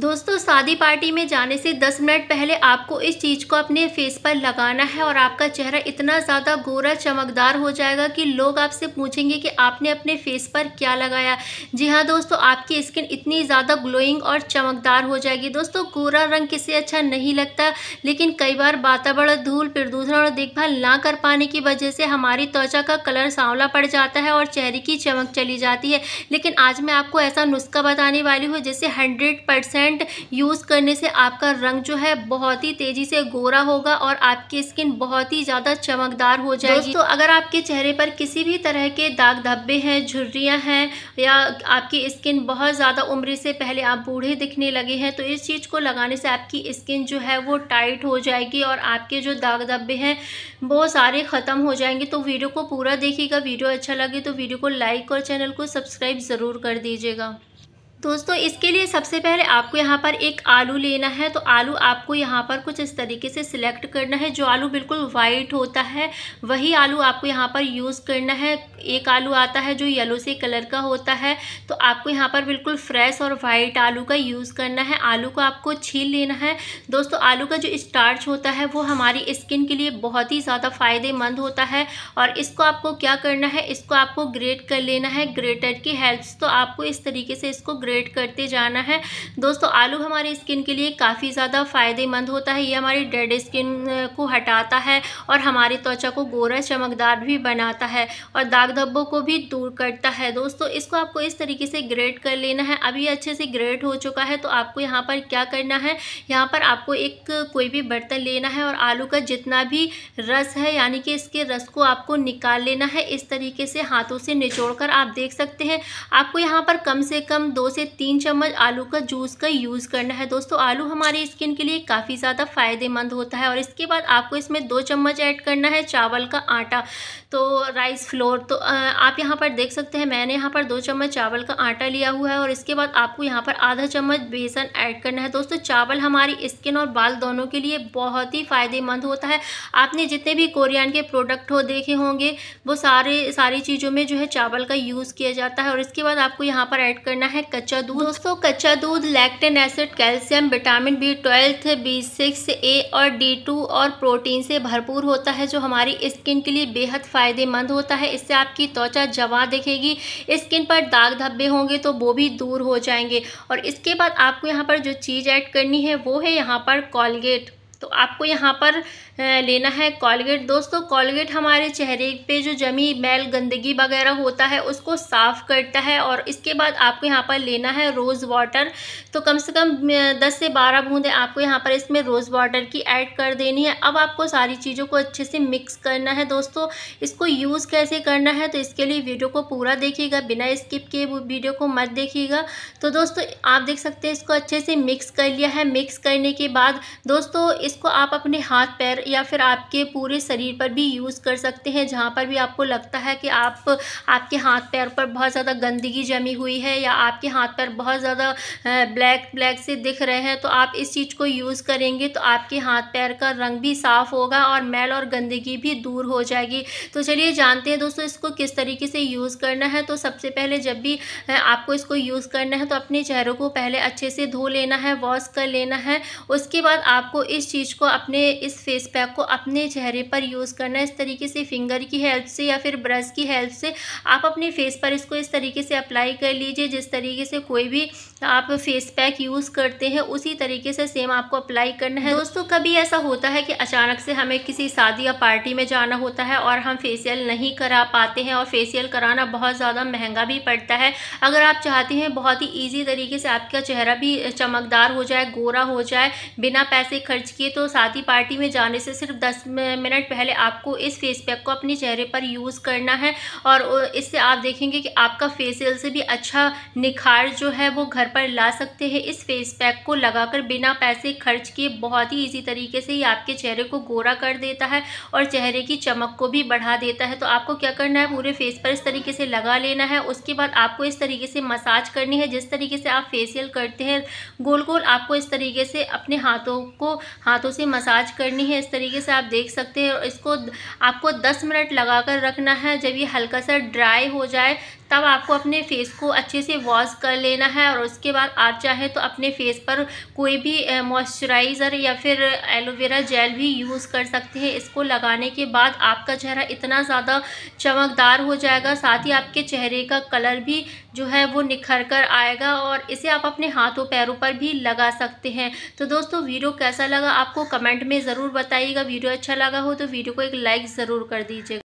दोस्तों शादी पार्टी में जाने से 10 मिनट पहले आपको इस चीज़ को अपने फेस पर लगाना है और आपका चेहरा इतना ज़्यादा गोरा चमकदार हो जाएगा कि लोग आपसे पूछेंगे कि आपने अपने फेस पर क्या लगाया जी हाँ दोस्तों आपकी स्किन इतनी ज़्यादा ग्लोइंग और चमकदार हो जाएगी दोस्तों गोरा रंग किसे अच्छा नहीं लगता लेकिन कई बार वातावरण धूल प्रदूषण और देखभाल ना कर पाने की वजह से हमारी त्वचा का कलर सांवला पड़ जाता है और चेहरे की चमक चली जाती है लेकिन आज मैं आपको ऐसा नुस्खा बताने वाली हूँ जैसे हंड्रेड डिटर्जेंट यूज़ करने से आपका रंग जो है बहुत ही तेज़ी से गोरा होगा और आपकी स्किन बहुत ही ज़्यादा चमकदार हो जाएगी तो अगर आपके चेहरे पर किसी भी तरह के दाग धब्बे हैं झुर्रियाँ हैं या आपकी स्किन बहुत ज़्यादा उम्र से पहले आप बूढ़े दिखने लगे हैं तो इस चीज़ को लगाने से आपकी स्किन जो है वो टाइट हो जाएगी और आपके जो दाग धब्बे हैं वो सारे ख़त्म हो जाएंगे तो वीडियो को पूरा देखिएगा वीडियो अच्छा लगे तो वीडियो को लाइक और चैनल को सब्सक्राइब ज़रूर कर दीजिएगा दोस्तों इसके लिए सबसे पहले आपको यहाँ पर एक आलू लेना है तो आलू आपको यहाँ पर कुछ इस तरीके से सिलेक्ट करना है जो आलू बिल्कुल वाइट होता है वही आलू आपको यहाँ पर यूज़ करना है एक आलू आता है जो येलो से कलर का होता है तो आपको यहाँ पर बिल्कुल फ्रेश और वाइट आलू का यूज़ करना है आलू को आपको छील लेना है दोस्तों आलू का जो स्टार्च होता है वो हमारी स्किन के लिए बहुत ही ज़्यादा फ़ायदेमंद होता है और इसको आपको क्या करना है इसको आपको ग्रेट कर लेना है ग्रेटर की हेल्प तो आपको इस तरीके से इसको ग्रेट इनकॉर्पोरेट करते जाना है दोस्तों आलू हमारे स्किन के लिए काफ़ी ज़्यादा फ़ायदेमंद होता है ये हमारी डेड स्किन को हटाता है और हमारी त्वचा को गोरा चमकदार भी बनाता है और दाग धब्बों को भी दूर करता है दोस्तों इसको आपको इस तरीके से ग्रेट कर लेना है अभी अच्छे से ग्रेट हो चुका है तो आपको यहाँ पर क्या करना है यहाँ पर आपको एक कोई भी बर्तन लेना है और आलू का जितना भी रस है यानी कि इसके रस को आपको निकाल लेना है इस तरीके से हाथों से निचोड़ कर आप देख सकते हैं आपको यहाँ पर कम से कम दो से से तीन चम्मच आलू का जूस का यूज़ करना है दोस्तों आलू हमारे स्किन के लिए काफ़ी ज़्यादा फ़ायदेमंद होता है और इसके बाद आपको इसमें दो चम्मच ऐड करना है चावल का आटा तो राइस फ्लोर तो आप यहाँ पर देख सकते हैं मैंने यहाँ पर दो चम्मच चावल का आटा लिया हुआ है और इसके बाद आपको यहाँ पर आधा चम्मच बेसन ऐड करना है दोस्तों चावल हमारी स्किन और बाल दोनों के लिए बहुत ही फ़ायदेमंद होता है आपने जितने भी कोरियन के प्रोडक्ट हो देखे होंगे वो सारे सारी चीज़ों में जो है चावल का यूज़ किया जाता है और इसके बाद आपको यहाँ पर ऐड करना है कच्चा दूध दोस्तों कच्चा दूध lactic acid calcium vitamin B twelfth B six A और डी टू और प्रोटीन से भरपूर होता है जो हमारी स्किन के लिए बेहद फ़ायदेमंद होता है इससे आपकी त्वचा जवा दिखेगी स्किन पर दाग धब्बे होंगे तो वो भी दूर हो जाएंगे और इसके बाद आपको यहाँ पर जो चीज़ ऐड करनी है वो है यहाँ पर कॉलगेट तो आपको यहाँ पर लेना है कॉलगेट दोस्तों कॉलगेट हमारे चेहरे पे जो जमी मैल गंदगी वगैरह होता है उसको साफ़ करता है और इसके बाद आपको यहाँ पर लेना है रोज़ वाटर तो कम से कम दस से बारह बूंदें आपको यहाँ पर इसमें रोज़ वाटर की ऐड कर देनी है अब आपको सारी चीज़ों को अच्छे से मिक्स करना है दोस्तों इसको यूज़ कैसे करना है तो इसके लिए वीडियो को पूरा देखिएगा बिना स्किप किए वीडियो को मत देखिएगा तो दोस्तों आप देख सकते हैं इसको अच्छे से मिक्स कर लिया है मिक्स करने के बाद दोस्तों इस इसको आप अपने हाथ पैर या फिर आपके पूरे शरीर पर भी यूज़ कर सकते हैं जहाँ पर भी आपको लगता है कि आप आपके हाथ पैर पर बहुत ज़्यादा गंदगी जमी हुई है या आपके हाथ पैर बहुत ज़्यादा ब्लैक ब्लैक से दिख रहे हैं तो आप इस चीज़ को यूज़ करेंगे तो आपके हाथ पैर का रंग भी साफ़ होगा और मैल और गंदगी भी दूर हो जाएगी तो चलिए जानते हैं दोस्तों इसको किस तरीके से यूज़ करना है तो सबसे पहले जब भी आपको इसको यूज़ करना है तो अपने चेहरों को पहले अच्छे से धो लेना है वॉश कर लेना है उसके बाद आपको इस चीज़ को अपने इस फेस पैक को अपने चेहरे पर यूज़ करना है इस तरीके से फिंगर की हेल्प से या फिर ब्रश की हेल्प से आप अपने फेस पर इसको इस तरीके से अप्लाई कर लीजिए जिस तरीके से कोई भी आप फेस पैक यूज़ करते हैं उसी तरीके से सेम आपको अप्लाई करना है दोस्तों कभी ऐसा होता है कि अचानक से हमें किसी शादी या पार्टी में जाना होता है और हम फेसियल नहीं करा पाते हैं और फेसियल कराना बहुत ज़्यादा महंगा भी पड़ता है अगर आप चाहते हैं बहुत ही ईजी तरीके से आपका चेहरा भी चमकदार हो जाए गोरा हो जाए बिना पैसे खर्च किए देखिए तो साथ ही पार्टी में जाने से सिर्फ दस मिनट पहले आपको इस फेस पैक को अपने चेहरे पर यूज़ करना है और इससे आप देखेंगे कि आपका फेसियल से भी अच्छा निखार जो है वो घर पर ला सकते हैं इस फेस पैक को लगाकर बिना पैसे खर्च किए बहुत ही इजी तरीके से ही आपके चेहरे को गोरा कर देता है और चेहरे की चमक को भी बढ़ा देता है तो आपको क्या करना है पूरे फेस पर इस तरीके से लगा लेना है उसके बाद आपको इस तरीके से मसाज करनी है जिस तरीके से आप फेसियल करते हैं गोल गोल आपको इस तरीके से अपने हाथों को हाथ हाथों से मसाज करनी है इस तरीके से आप देख सकते हैं और इसको आपको दस मिनट लगा कर रखना है जब ये हल्का सा ड्राई हो जाए तब आपको अपने फेस को अच्छे से वॉश कर लेना है और उसके बाद आप चाहें तो अपने फेस पर कोई भी मॉइस्चराइज़र या फिर एलोवेरा जेल भी यूज़ कर सकते हैं इसको लगाने के बाद आपका चेहरा इतना ज़्यादा चमकदार हो जाएगा साथ ही आपके चेहरे का कलर भी जो है वो निखर कर आएगा और इसे आप अपने हाथों पैरों पर भी लगा सकते हैं तो दोस्तों वीडियो कैसा लगा आपको कमेंट में ज़रूर बताइएगा वीडियो अच्छा लगा हो तो वीडियो को एक लाइक ज़रूर कर दीजिएगा